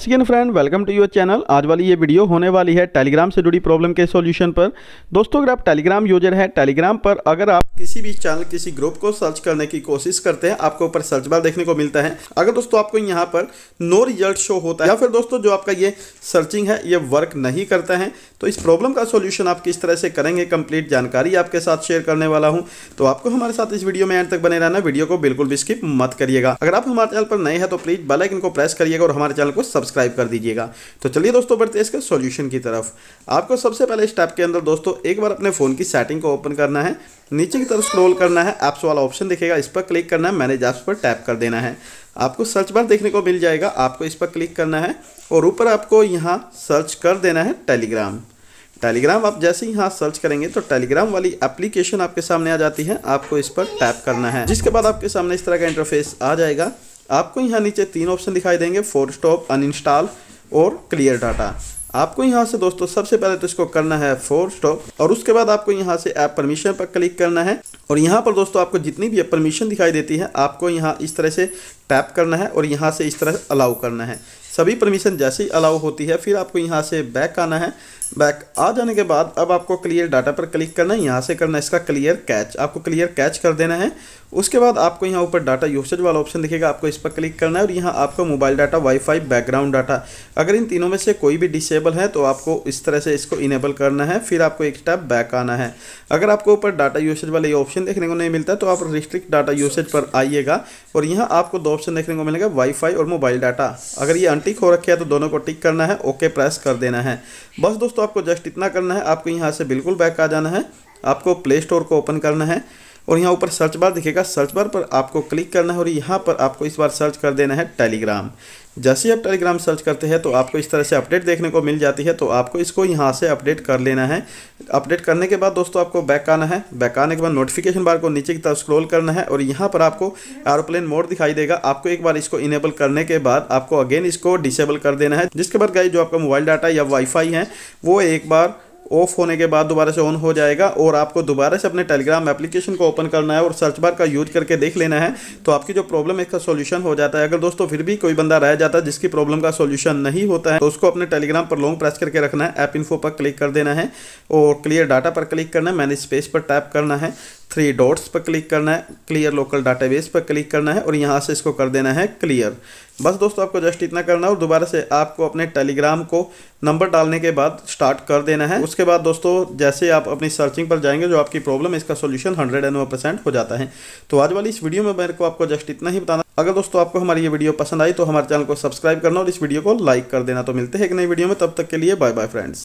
once again friend welcome to your channel आज वाली ये वीडियो होने वाली है टेलीग्राम से जुड़ी प्रॉब्लम के सॉल्यूशन पर दोस्तों अगर आप टेलीग्राम यूजर हैं टेलीग्राम पर अगर आप किसी भी चैनल किसी ग्रुप को सर्च करने की कोशिश करते हैं आपको ऊपर सर्च बार देखने को मिलता है अगर दोस्तों आपको यहाँ पर नो रिजल्ट शो होता है या फिर दोस्तों जो आपका ये सर्चिंग है ये वर्क नहीं करता है तो इस प्रॉब्लम का सोल्यूशन आप किस तरह से करेंगे कंप्लीट जानकारी आपके साथ शेयर करने वाला हूँ तो आपको हमारे साथ इस वीडियो में एंड तक बने रहना वीडियो को बिल्कुल भी स्किप मत करिएगा अगर आप हमारे चैनल पर नए हैं तो प्लीज बेलाइकन को प्रेस करिएगा और हमारे चैनल को सब्सक्राइब सब्सक्राइब कर दीजिएगा तो चलिए दोस्तों बढ़ते हैं इसके सॉल्यूशन की तरफ आपको सबसे पहले स्टेप के अंदर दोस्तों एक बार अपने फ़ोन की सेटिंग को ओपन करना है नीचे की तरफ स्क्रॉल करना है ऐप्स वाला ऑप्शन दिखेगा इस पर क्लिक करना है मैनेज ऐप्स पर टैप कर देना है आपको सर्च बार देखने को मिल जाएगा आपको इस पर क्लिक करना है और ऊपर आपको यहाँ सर्च कर देना है टेलीग्राम टेलीग्राम आप जैसे ही यहाँ सर्च करेंगे तो टेलीग्राम वाली एप्लीकेशन आपके सामने आ जाती है आपको इस पर टैप करना है जिसके बाद आपके सामने इस तरह का इंटरफेस आ जाएगा आपको यहाँ नीचे तीन ऑप्शन दिखाई देंगे फोर स्टॉप अनइंस्टॉल और क्लियर डाटा आपको यहाँ से दोस्तों सबसे पहले तो इसको करना है फोर स्टॉप और उसके बाद आपको यहाँ से ऐप परमिशन पर क्लिक करना है और यहाँ पर दोस्तों आपको जितनी भी परमिशन दिखाई देती है आपको यहाँ इस तरह से टैप करना है और यहाँ से इस तरह अलाउ करना है सभी परमिशन जैसे ही अलाउ होती है फिर आपको यहाँ से बैक आना है बैक आ जाने के बाद अब आपको क्लियर डाटा पर क्लिक करना है यहाँ से करना है इसका क्लियर कैच आपको क्लियर कैच कर देना है उसके बाद आपको यहाँ ऊपर डाटा यूसेज वाला ऑप्शन दिखेगा आपको इस पर क्लिक करना है और यहाँ आपका mobile data wifi background data अगर इन तीनों में से कोई भी डिसेबल है तो आपको इस तरह से इसको इनेबल करना है फिर आपको एक स्टेप बैक आना है अगर आपको ऊपर डाटा यूसेज वाला ये ऑप्शन देखने को नहीं मिलता तो आप रिस्ट्रिक्ट डाटा यूसेज पर आइएगा और यहाँ आपको दो ऑप्शन देखने को मिलेगा वाईफाई और मोबाइल डाटा अगर ये अनटिक हो रखे हैं तो दोनों को टिक करना है ओके प्रेस कर देना है बस दोस्तों आपको जस्ट इतना करना है आपको यहाँ से बिल्कुल बैक आ जाना है आपको प्ले स्टोर को ओपन करना है और यहाँ ऊपर सर्च बार दिखेगा सर्च बार पर आपको क्लिक करना है और यहाँ पर आपको इस बार सर्च कर देना है टेलीग्राम जैसे ही आप टेलीग्राम सर्च करते हैं तो आपको इस तरह से अपडेट देखने को मिल जाती है तो आपको इसको यहाँ से अपडेट कर लेना है अपडेट करने के बाद दोस्तों आपको बैक आना है बैक आने के बाद नोटिफिकेशन बार को नीचे की तरफ स्क्रॉल करना है और यहाँ पर आपको एरोप्लेन मोड दिखाई देगा आपको एक बार इसको इनेबल करने के बाद आपको अगेन इसको डिसेबल कर देना है जिसके बाद गाइज जो आपका मोबाइल डाटा या वाईफाई है वो एक बार ऑफ होने के बाद दोबारा से ऑन हो जाएगा और आपको दोबारा से अपने टेलीग्राम एप्लीकेशन को ओपन करना है और सर्च बार का यूज करके देख लेना है तो आपकी जो प्रॉब्लम है इसका सोल्यूशन हो जाता है अगर दोस्तों फिर भी कोई बंदा रह जाता है जिसकी प्रॉब्लम का सोल्यूशन नहीं होता है तो उसको अपने टेलीग्राम पर लॉन्ग प्रेस करके रखना है ऐप इन्फो पर क्लिक कर देना है और क्लियर डाटा पर क्लिक करना है मैंने स्पेस पर टैप करना है थ्री डॉट्स पर क्लिक करना है क्लियर लोकल डाटाबेस पर क्लिक करना है और यहाँ से इसको कर देना है क्लियर बस दोस्तों आपको जस्ट इतना करना है और दोबारा से आपको अपने टेलीग्राम को नंबर डालने के बाद स्टार्ट कर देना है उसके बाद दोस्तों जैसे आप अपनी सर्चिंग पर जाएंगे जो आपकी प्रॉब्लम है इसका सोल्यूशन हंड्रेड एंड परसेंट हो जाता है तो आज वाली इस वीडियो में मेरे को आपको जस्ट इतना ही बताना अगर दोस्तों आपको हमारी ये वीडियो पसंद आई तो हमारे चैनल को सब्सक्राइब करना और इस वीडियो को लाइक कर देना तो मिलते हैं एक नई वीडियो में तब तक के लिए बाय बाय फ्रेंड्स